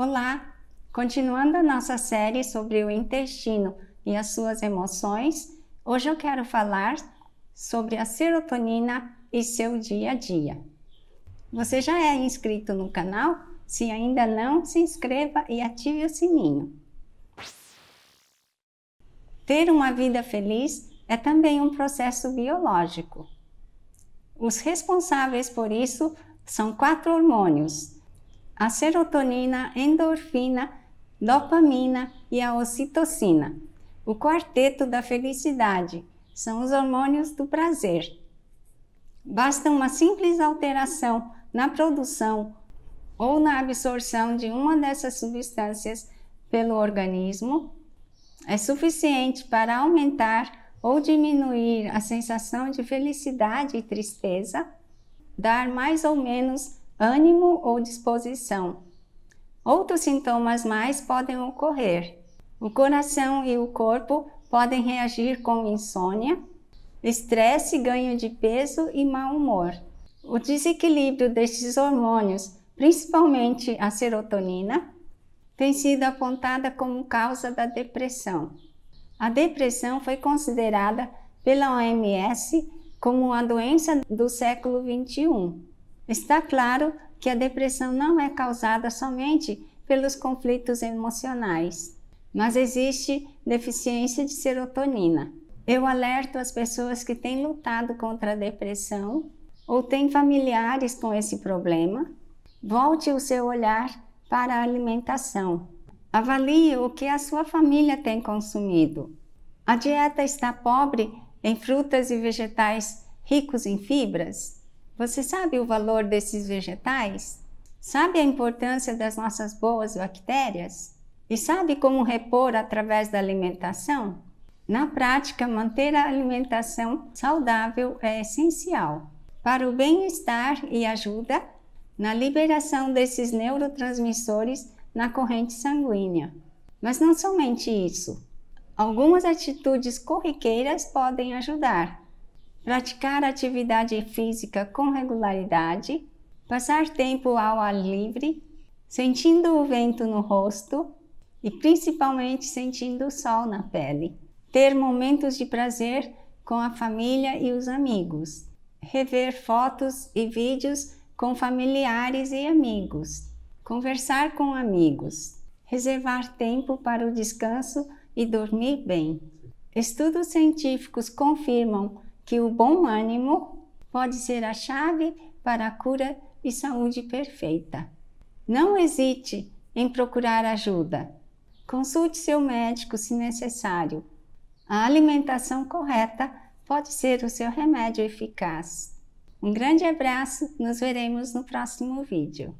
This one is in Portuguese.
Olá! Continuando a nossa série sobre o intestino e as suas emoções, hoje eu quero falar sobre a serotonina e seu dia a dia. Você já é inscrito no canal? Se ainda não, se inscreva e ative o sininho. Ter uma vida feliz é também um processo biológico. Os responsáveis por isso são quatro hormônios: a serotonina, endorfina, dopamina e a ocitocina. O quarteto da felicidade são os hormônios do prazer. Basta uma simples alteração na produção ou na absorção de uma dessas substâncias pelo organismo é suficiente para aumentar ou diminuir a sensação de felicidade e tristeza, dar mais ou menos ânimo ou disposição. Outros sintomas mais podem ocorrer. O coração e o corpo podem reagir com insônia, estresse, ganho de peso e mau humor. O desequilíbrio destes hormônios, principalmente a serotonina, tem sido apontada como causa da depressão. A depressão foi considerada pela OMS como uma doença do século 21 Está claro que a depressão não é causada somente pelos conflitos emocionais, mas existe deficiência de serotonina. Eu alerto as pessoas que têm lutado contra a depressão ou têm familiares com esse problema. Volte o seu olhar para a alimentação. Avalie o que a sua família tem consumido. A dieta está pobre em frutas e vegetais ricos em fibras? Você sabe o valor desses vegetais? Sabe a importância das nossas boas bactérias? E sabe como repor através da alimentação? Na prática, manter a alimentação saudável é essencial para o bem-estar e ajuda na liberação desses neurotransmissores na corrente sanguínea. Mas não somente isso. Algumas atitudes corriqueiras podem ajudar, praticar atividade física com regularidade, passar tempo ao ar livre, sentindo o vento no rosto e principalmente sentindo o sol na pele, ter momentos de prazer com a família e os amigos, rever fotos e vídeos com familiares e amigos, conversar com amigos, reservar tempo para o descanso e dormir bem. Estudos científicos confirmam que o bom ânimo pode ser a chave para a cura e saúde perfeita. Não hesite em procurar ajuda. Consulte seu médico se necessário. A alimentação correta pode ser o seu remédio eficaz. Um grande abraço, nos veremos no próximo vídeo.